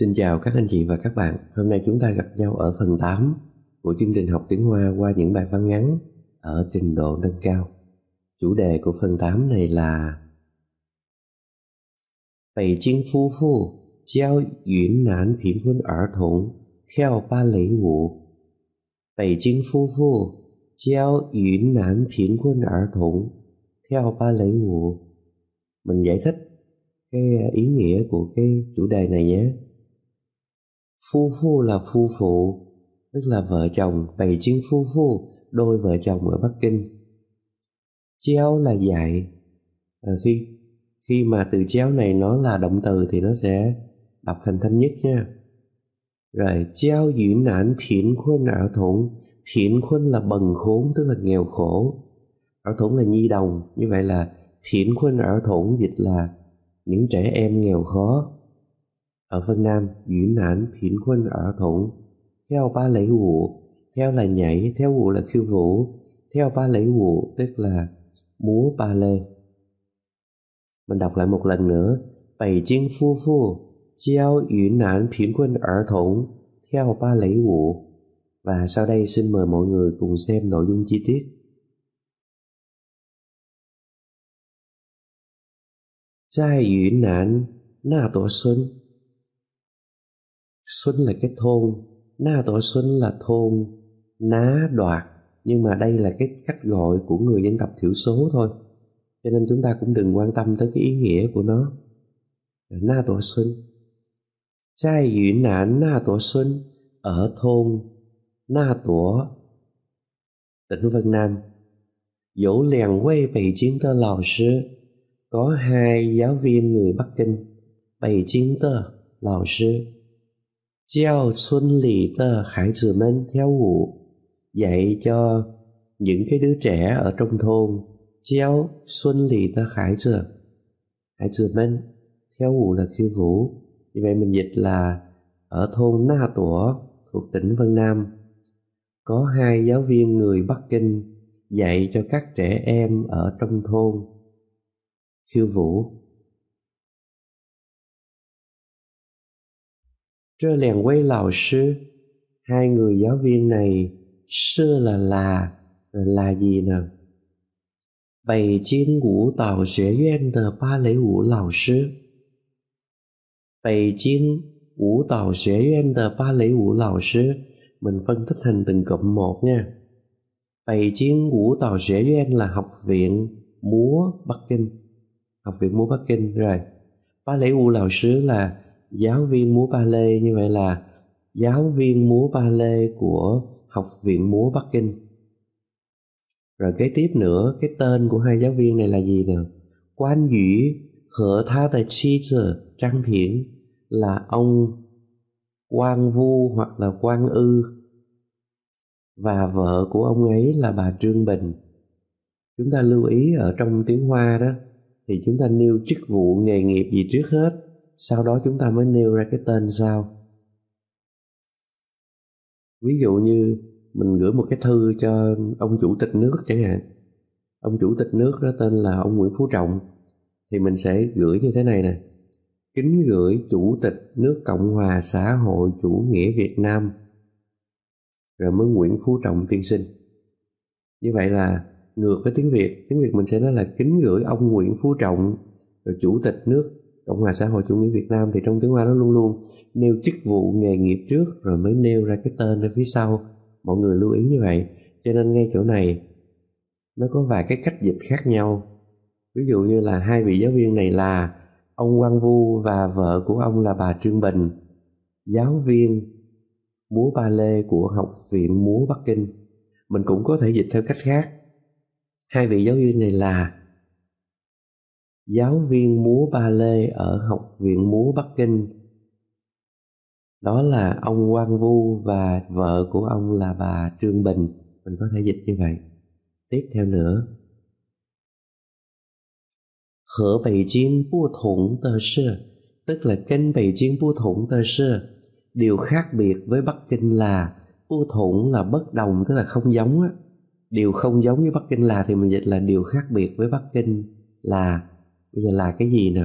Xin chào các anh chị và các bạn. Hôm nay chúng ta gặp nhau ở phần 8 của chương trình học tiếng Hoa qua những bài văn ngắn ở trình độ nâng cao. Chủ đề của phần 8 này là nán nán ba ba mình giải thích cái ý nghĩa của cái chủ đề này nhé. Phu phu là phu phụ, tức là vợ chồng bày chứng phu phu, đôi vợ chồng ở Bắc Kinh. Chéo là dạy. À, khi khi mà từ chéo này nó là động từ thì nó sẽ đọc thành thanh nhất nha. Rồi chéo dữ nạn phiền khuôn ảo thủng. Phiền khuôn là bần khốn tức là nghèo khổ. Ảo thủng là nhi đồng. Như vậy là phiền khuôn ảo thủng dịch là những trẻ em nghèo khó ở Vân Nam, Duyển Ảnh, phiến Quân ở thủng Theo ba lễ vũ theo là nhảy, theo vũ là khiêu vũ. Theo ba lễ vũ tức là múa ba lê. Mình đọc lại một lần nữa. Bảy Jing Phu Phu, Chiao Yến Nạn phiến Quân ở thủng theo ba lễ vũ Và sau đây xin mời mọi người cùng xem nội dung chi tiết. Zai Yến Nạn, Na Tổ Xuân, xuân là cái thôn na tổ xuân là thôn ná đoạt nhưng mà đây là cái cách gọi của người dân tộc thiểu số thôi cho nên chúng ta cũng đừng quan tâm tới cái ý nghĩa của nó na tổ xuân trai dự nạn na tổ xuân ở thôn na tổ tỉnh vân nam dẫu lèn quay bày chiến tơ lào sư có hai giáo viên người bắc kinh bày chiến tơ lào sư gieo xuân lì tờ hải tử men theo ngủ dạy cho những cái đứa trẻ ở trong thôn gieo xuân lì tờ hải tử hải tử men theo ngủ là khiêu vũ như vậy mình dịch là ở thôn Na Tủa thuộc tỉnh Vân Nam có hai giáo viên người Bắc Kinh dạy cho các trẻ em ở trong thôn khiêu vũ 这两位老师 hai người giáo viên này sư là là là gì nè mình phân tích thành từng cụm một nha. Bảy Kinh vũ tàu Học Viện là học viện múa Bắc Kinh. Học viện múa Bắc Kinh rồi. Ba lễ vũ lão sư là giáo viên múa ba lê như vậy là giáo viên múa ba lê của học viện múa Bắc Kinh. Rồi kế tiếp nữa, cái tên của hai giáo viên này là gì nè? Quan Dĩ hở tha tài chi teacher Trang Hiển là ông quan Vu hoặc là quan Ư và vợ của ông ấy là bà Trương Bình. Chúng ta lưu ý ở trong tiếng Hoa đó thì chúng ta nêu chức vụ nghề nghiệp gì trước hết sau đó chúng ta mới nêu ra cái tên sao ví dụ như mình gửi một cái thư cho ông chủ tịch nước chẳng hạn ông chủ tịch nước đó tên là ông nguyễn phú trọng thì mình sẽ gửi như thế này nè kính gửi chủ tịch nước cộng hòa xã hội chủ nghĩa việt nam rồi mới nguyễn phú trọng tiên sinh như vậy là ngược với tiếng việt tiếng việt mình sẽ nói là kính gửi ông nguyễn phú trọng rồi chủ tịch nước cộng hòa xã hội chủ nghĩa việt nam thì trong tiếng hoa nó luôn luôn nêu chức vụ nghề nghiệp trước rồi mới nêu ra cái tên ở phía sau mọi người lưu ý như vậy cho nên ngay chỗ này nó có vài cái cách dịch khác nhau ví dụ như là hai vị giáo viên này là ông quang vu và vợ của ông là bà trương bình giáo viên múa ba lê của học viện múa bắc kinh mình cũng có thể dịch theo cách khác hai vị giáo viên này là giáo viên múa ba lê ở Học viện Múa Bắc Kinh. Đó là ông Quang Vu và vợ của ông là bà Trương Bình. Mình có thể dịch như vậy. Tiếp theo nữa. Hở Bày chiến Bua Thủng Tơ Sư Tức là kênh Bày chiến Bua Thủng Tơ Sư Điều khác biệt với Bắc Kinh là Bua Thủng là bất đồng, tức là không giống á. Điều không giống với Bắc Kinh là thì mình dịch là điều khác biệt với Bắc Kinh là bây giờ là cái gì nè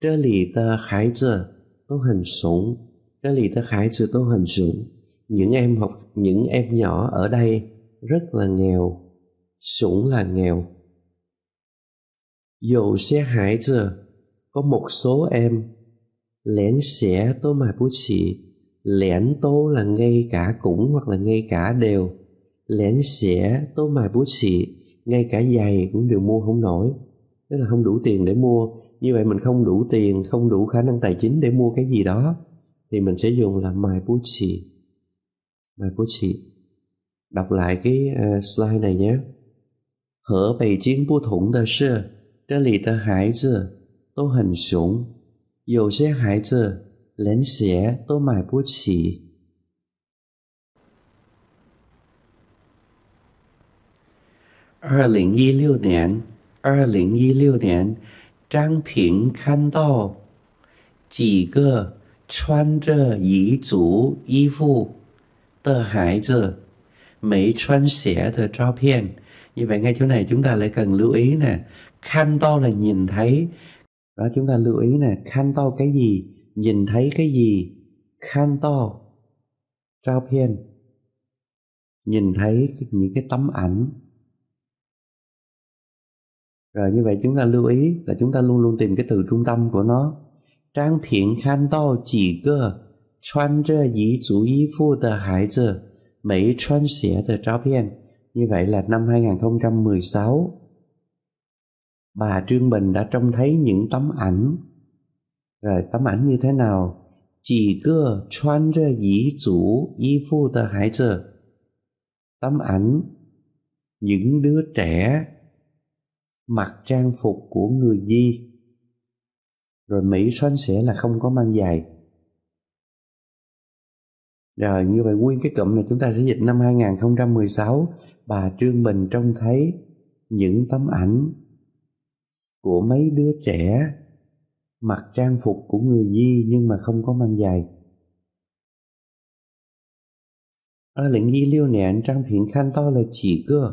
这里的孩子都很怂. Đó lì ta khải sự tôi hình sủng. Những em học, những em nhỏ ở đây rất là nghèo. Sủng là nghèo. Dù xe hải giờ, có một số em lén xẻ tô mà bút chỉ. Lén tô là ngay cả cũng hoặc là ngay cả đều. Lén xẻ tô mà bút chỉ, ngay cả giày cũng đều mua không nổi tức là không đủ tiền để mua như vậy mình không đủ tiền không đủ khả năng tài chính để mua cái gì đó thì mình sẽ dùng là my budget my budget đọc lại cái uh, slide này nhé hở bày chiến bu thủng tờ sư trên lì tờ hải dơ tô hình súng dầu xe hải dơ lén xẻ tô mài bu chỉ Ở 2016年二零一六年，张平看到几个穿着彝族衣服的孩子没穿鞋的照片。Như vậy ngay chỗ này chúng ta lại cần lưu ý nè, khăn to là nhìn thấy. Đó chúng ta lưu ý nè, khăn to cái gì, nhìn thấy cái gì, khăn to, 照片, nhìn thấy những cái tấm ảnh rồi như vậy chúng ta lưu ý là chúng ta luôn luôn tìm cái từ trung tâm của nó trang thiện khan to chỉ cơ chuan trơ dĩ chủ y phu tờ hải giờ mỹ chuan xỉa tờ trao phiên như vậy là năm 2016 bà Trương Bình đã trông thấy những tấm ảnh rồi tấm ảnh như thế nào chỉ cơ chuan ra dĩ chủ y phu tờ hải giờ tấm ảnh những đứa trẻ mặc trang phục của người Di. Rồi Mỹ xoắn sẽ là không có mang giày. Rồi như vậy nguyên cái cụm này chúng ta sẽ dịch năm 2016 bà Trương Bình trông thấy những tấm ảnh của mấy đứa trẻ mặc trang phục của người Di nhưng mà không có mang giày. Ở lĩnh ghi liêu nền trang phiến khăn to là chỉ cơ.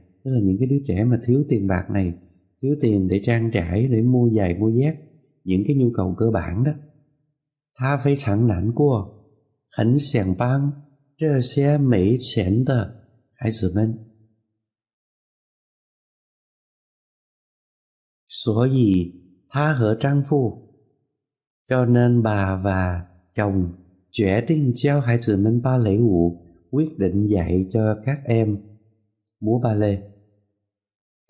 tức là những cái đứa trẻ mà thiếu tiền bạc này thiếu tiền để trang trải để mua giày mua dép những cái nhu cầu cơ bản đó ta phải sẵn nản của khẩn sẻng băng trơ xe mỹ sẻn tờ hãy sử minh Sở dĩ tha hở trang phu cho nên bà và chồng trẻ tinh treo hải sử minh ba lễ vụ quyết định dạy cho các em múa ba lê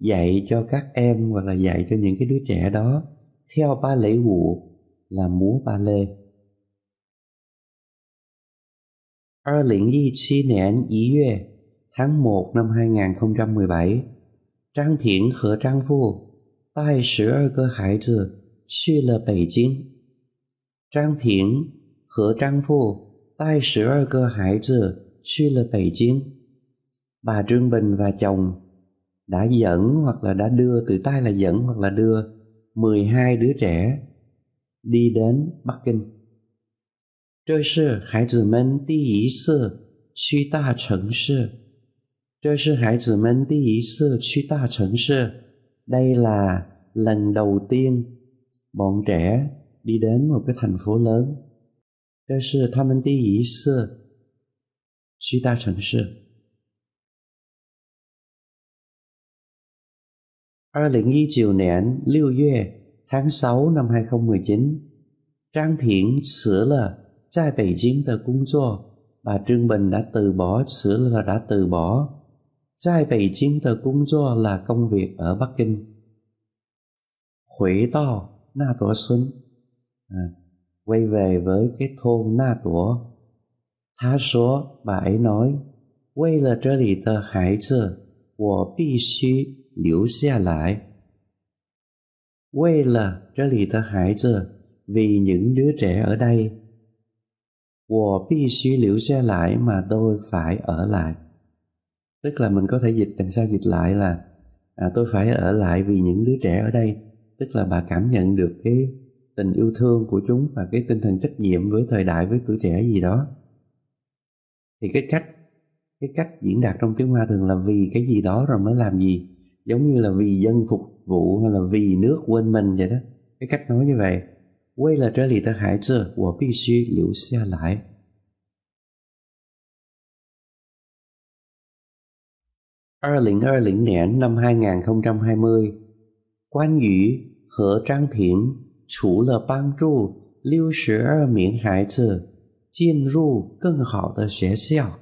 dạy cho các em hoặc là dạy cho những cái đứa trẻ đó theo ba lễ vụ là múa ba lê. 2017 1月 tháng 1 năm 2017 Trang Ping 和丈夫带12个孩子去了北京。Trang Ping 和丈夫带12个孩子去了北京。Bà Trương Bình và chồng đã dẫn hoặc là đã đưa từ tay là dẫn hoặc là đưa 12 đứa trẻ đi đến Bắc Kinh. Đây là hài tử men đi ý sư chú đa 城市. Đây là hài tử men đi ý sư chú đa 城市. Đây là lần đầu tiên bọn trẻ đi đến một cái thành phố lớn. Đây là 他们第一次去大城市。二零一九年六月 tháng sáu năm hai nghìn mười chín, Trang Thiện Bắc Kinh bà Trương Bình đã từ bỏ sửa là đã từ bỏ. Tại Bắc Kinh tờ công tác là công việc ở Bắc Kinh. Huế to Na Tổ Xuân à, quay về với cái thôn Na Tổ. Thá số bà ấy nói, quay là trở lý tờ hải giờ, 我必须留下来。为了这里的孩子，vì những đứa trẻ ở đây，我必须留下来 mà tôi phải ở lại。Tức là mình có thể dịch đằng sau dịch lại là à, tôi phải ở lại vì những đứa trẻ ở đây. Tức là bà cảm nhận được cái tình yêu thương của chúng và cái tinh thần trách nhiệm với thời đại với tuổi trẻ gì đó thì cái cách cái cách diễn đạt trong tiếng hoa thường là vì cái gì đó rồi mới làm gì giống như là vì dân phục vụ hay là vì nước quên mình vậy đó cái cách nói như vậy quay là trở lại ta hại chưa của 必须留下来2020年 năm 2020关于和张平除了帮助六十二名孩子进入更好的学校。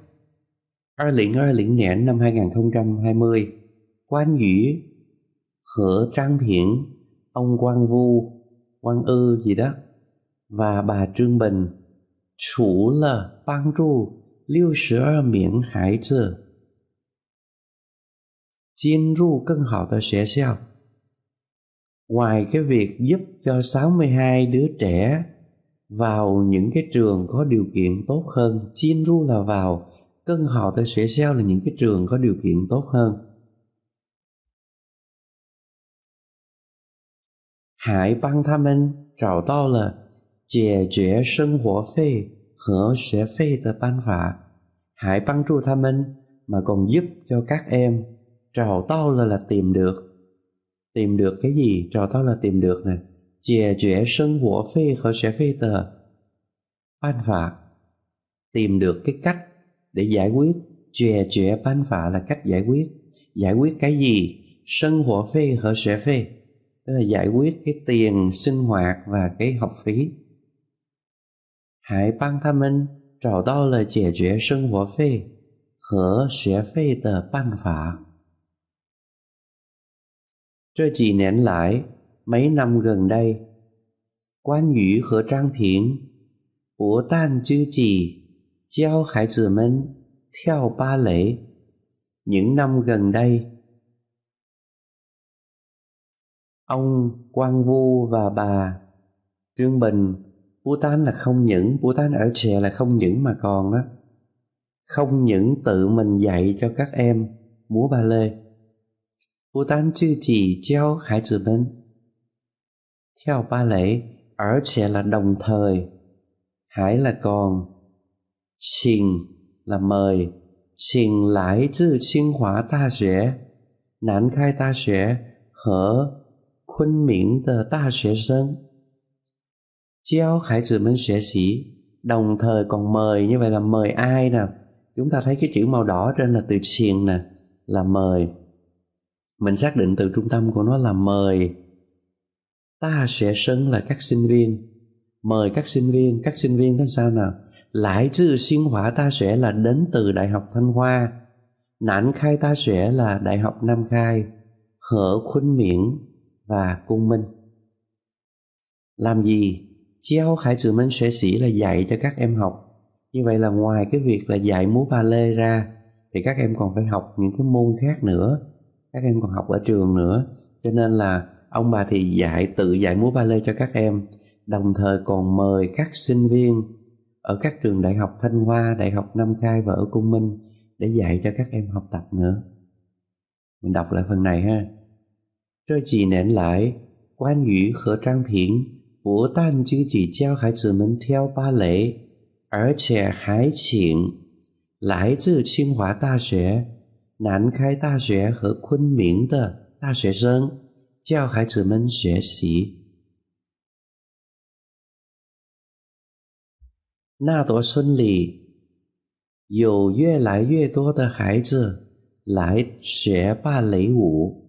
2020年 năm 2020 quan Vũ, Hở Trang Hiển, ông Quan Vu, Quan Ư gì đó, và bà Trương Bình. Chủ là bang trụ liêu sữa miễn hải tử. Chiên ru cân hảo tờ sẽ xeo. Ngoài cái việc giúp cho 62 đứa trẻ vào những cái trường có điều kiện tốt hơn, chiên ru là vào, cân hảo tờ sẽ xeo là những cái trường có điều kiện tốt hơn 还帮他们找到了解决生活费和学费的办法，还帮助他们 giúp cho các em là tìm được tìm được cái gì trào tao là tìm được nè chè chè sân hủa phê khởi sẽ phê tìm được cái cách để giải quyết chè chè là cách giải quyết giải quyết cái gì sinh hoạt phí và học phí tức là giải quyết cái tiền sinh hoạt và cái học phí. Hãy 帮他们找到了解决生活费和学费的办法。这几年来，mấy năm gần đây, quan Yu 和 Trang 平不但纠集教孩子们跳芭蕾。Những năm gần đây, ông Quang Vu và bà Trương Bình. Bhutan là không những, Bhutan ở trẻ là không những mà còn á. Không những tự mình dạy cho các em múa ba lê. Bhutan chưa chỉ treo khải tử bên. Theo ba lễ, ở trẻ là đồng thời, hải là còn, trình là mời, trình lãi chứ sinh hóa ta sẽ, nán khai ta sẽ, hở 昆明的大学生教孩子们学习 đồng ờ, thời còn mời như vậy là mời ai nè chúng ta thấy cái chữ màu đỏ trên là từ chiền nè là mời mình xác định từ trung tâm của nó là mời ta sẽ sân là các sinh viên mời các sinh viên các sinh viên thế sao nào lại chứ sinh hỏa ta sẽ là đến từ đại học thanh hoa nản khai ta sẽ là đại học nam khai hở khuynh miệng và cung minh. Làm gì? Chiao Hải Trừ Minh sẽ sĩ là dạy cho các em học. Như vậy là ngoài cái việc là dạy múa ba lê ra thì các em còn phải học những cái môn khác nữa. Các em còn học ở trường nữa. Cho nên là ông bà thì dạy tự dạy múa ba lê cho các em đồng thời còn mời các sinh viên ở các trường đại học Thanh Hoa, đại học Nam Khai và ở Cung Minh để dạy cho các em học tập nữa. Mình đọc lại phần này ha. 这几年来，关于和张平不但自己教孩子们跳芭蕾，而且还请来自清华大学、南开大学和昆明的大学生教孩子们学习。那多顺利，有越来越多的孩子来学芭蕾舞。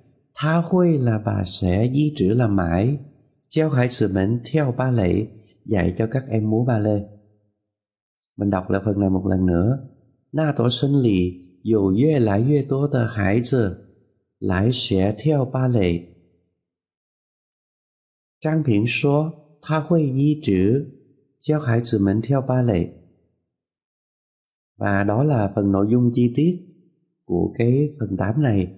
他会 là bà sẽ di trữ làm mãi. Treo hãy sự mệnh theo ba lệ, dạy cho các em múa ba lê. Mình đọc lại phần này một lần nữa. Na tổ sinh lì, dù yue lại yue tố tờ hải giờ, lại sẽ theo ba lệ. Trang Phiển số, tha huy di trữ, treo hải sự mệnh theo ba lệ. Và đó là phần nội dung chi tiết của cái phần 8 này.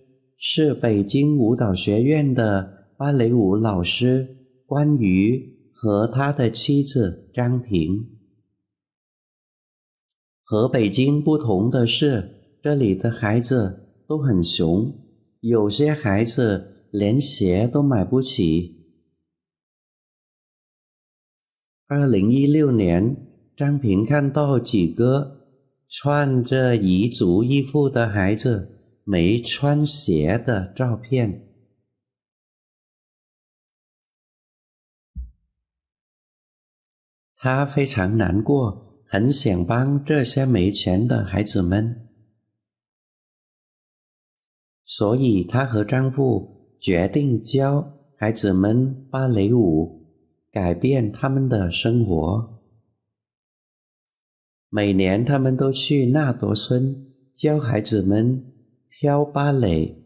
是北京舞蹈学院的芭蕾舞老师关于和他的妻子张平。和北京不同的是，这里的孩子都很穷，有些孩子连鞋都买不起。二零一六年，张平看到几个穿着彝族衣服的孩子。没穿鞋的照片。她非常难过，很想帮这些没钱的孩子们，所以她和丈夫决定教孩子们芭蕾舞，改变他们的生活。每年他们都去纳夺村教孩子们。跳芭蕾。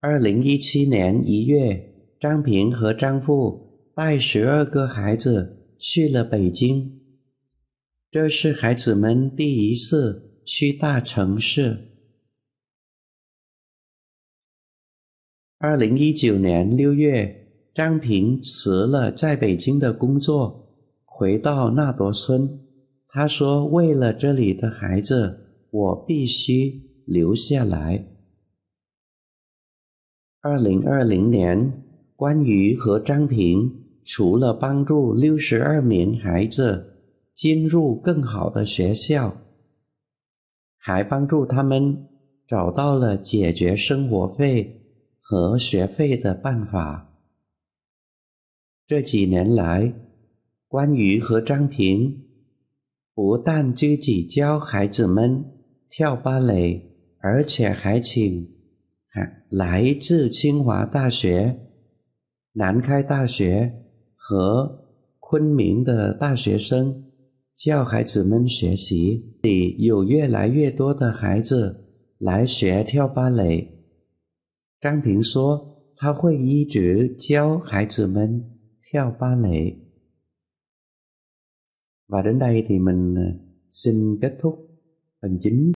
二零一七年一月，张平和丈夫带十二个孩子去了北京，这是孩子们第一次去大城市。二零一九年六月，张平辞了在北京的工作，回到那多村。他说：“为了这里的孩子，我必须留下来。”二零二零年，关于和张平除了帮助六十二名孩子进入更好的学校，还帮助他们找到了解决生活费和学费的办法。这几年来，关于和张平。不但自己教孩子们跳芭蕾，而且还请还来自清华大学、南开大学和昆明的大学生教孩子们学习。里有越来越多的孩子来学跳芭蕾。张平说：“他会一直教孩子们跳芭蕾。” Và đến đây thì mình ờ, xin kết thúc phần chính